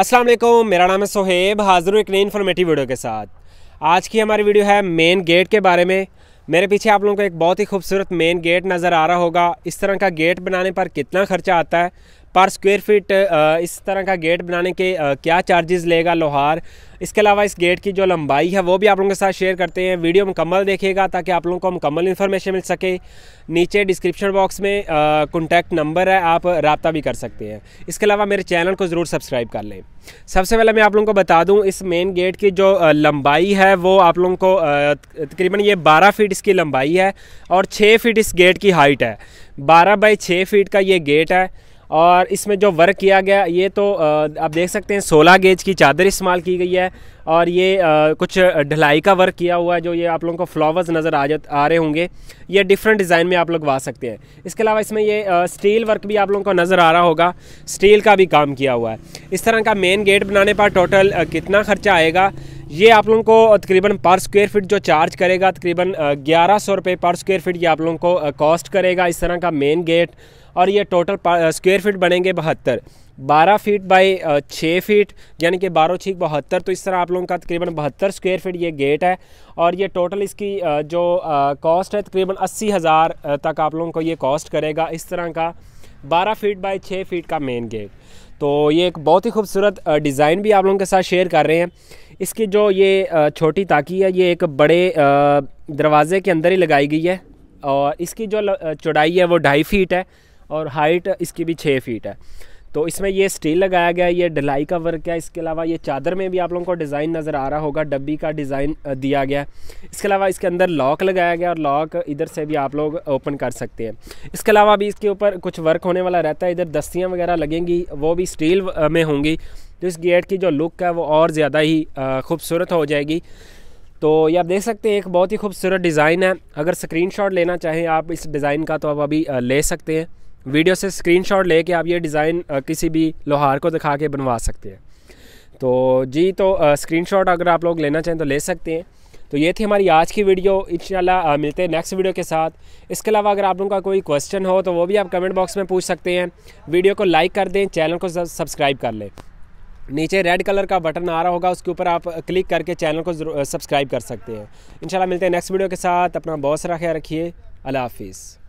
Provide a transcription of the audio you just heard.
असलम मेरा नाम है सोहेब हाजिर हूँ एक नई इन्फॉर्मेटिव वीडियो के साथ आज की हमारी वीडियो है मेन गेट के बारे में मेरे पीछे आप लोगों को एक बहुत ही खूबसूरत मेन गेट नज़र आ रहा होगा इस तरह का गेट बनाने पर कितना खर्चा आता है पर स्क्वायर फीट इस तरह का गेट बनाने के क्या चार्जेस लेगा लोहार इसके अलावा इस गेट की जो लंबाई है वो भी आप लोगों के साथ शेयर करते हैं वीडियो मुकम्मल देखेगा ताकि आप लोगों को मुकम्मल इन्फॉर्मेशन मिल सके नीचे डिस्क्रिप्शन बॉक्स में कॉन्टैक्ट नंबर है आप रबता भी कर सकते हैं इसके अलावा मेरे चैनल को ज़रूर सब्सक्राइब कर लें सबसे पहले मैं आप लोगों को बता दूँ इस मेन गेट की जो लंबाई है वो आप लोगों को तकरीबन ये बारह फीट इसकी लंबाई है और छः फीट इस गेट की हाइट है बारह बाई छः फीट का ये गेट है और इसमें जो वर्क किया गया ये तो आप देख सकते हैं सोलह गेज की चादर इस्तेमाल की गई है और ये कुछ ढलाई का वर्क किया हुआ है जो ये आप लोगों को फ्लावर्स नज़र आ जा आ रहे होंगे ये डिफरेंट डिज़ाइन में आप लोग वा सकते हैं इसके अलावा इसमें ये स्टील वर्क भी आप लोगों को नज़र आ रहा होगा स्टील का भी काम किया हुआ है इस तरह का मेन गेट बनाने पर टोटल कितना खर्चा आएगा ये आप लोगों को तकरीबन पर स्क्वायर फीट जो चार्ज करेगा तकरीबन ग्यारह सौ रुपये पर स्क्वायर फीट ये आप लोगों को कॉस्ट करेगा इस तरह का मेन गेट और ये टोटल स्क्वायर फीट बनेंगे बहत्तर बारह फीट बाई छः फीट यानी कि बारह छीक बहत्तर तो इस तरह आप लोगों का तकरीबन बहत्तर स्क्वायर फीट ये गेट है और ये टोटल इसकी जो कॉस्ट है तकरीबन अस्सी हज़ार तक आप लोगों को ये कॉस्ट करेगा इस तरह का 12 फीट बाई 6 फीट का मेन गेट तो ये एक बहुत ही खूबसूरत डिज़ाइन भी आप लोगों के साथ शेयर कर रहे हैं इसकी जो ये छोटी ताकी है ये एक बड़े दरवाज़े के अंदर ही लगाई गई है और इसकी जो चौड़ाई है वो ढाई फीट है और हाइट इसकी भी छः फीट है तो इसमें ये स्टील लगाया गया है ये ढलाई का वर्क है इसके अलावा ये चादर में भी आप लोगों को डिज़ाइन नज़र आ रहा होगा डब्बी का डिज़ाइन दिया गया है इसके अलावा इसके अंदर लॉक लगाया गया और लॉक इधर से भी आप लोग ओपन कर सकते हैं इसके अलावा अभी इसके ऊपर कुछ वर्क होने वाला रहता है इधर दस्तियाँ वगैरह लगेंगी वो भी स्टील में होंगी तो इस गेट की जो लुक है वो और ज़्यादा ही खूबसूरत हो जाएगी तो ये आप देख सकते हैं एक बहुत ही खूबसूरत डिज़ाइन है अगर स्क्रीनशॉट लेना चाहें आप इस डिज़ाइन का तो आप अभी ले सकते हैं वीडियो से स्क्रीनशॉट लेके आप ये डिज़ाइन किसी भी लोहार को दिखा के बनवा सकते हैं तो जी तो स्क्रीनशॉट अगर आप लोग लेना चाहें तो ले सकते हैं तो ये थी हमारी आज की वीडियो इंशाल्लाह मिलते हैं नेक्स्ट वीडियो के साथ इसके अलावा अगर आप लोगों का कोई क्वेश्चन हो तो वो भी आप कमेंट बॉक्स में पूछ सकते हैं वीडियो को लाइक कर दें चैनल को सब्सक्राइब कर लें नीचे रेड कलर का बटन आ रहा होगा उसके ऊपर आप क्लिक करके चैनल को सब्सक्राइब कर सकते हैं इंशाल्लाह मिलते हैं नेक्स्ट वीडियो के साथ अपना बहुत सारा ख्याल रखिए अल्लाह हाफिज़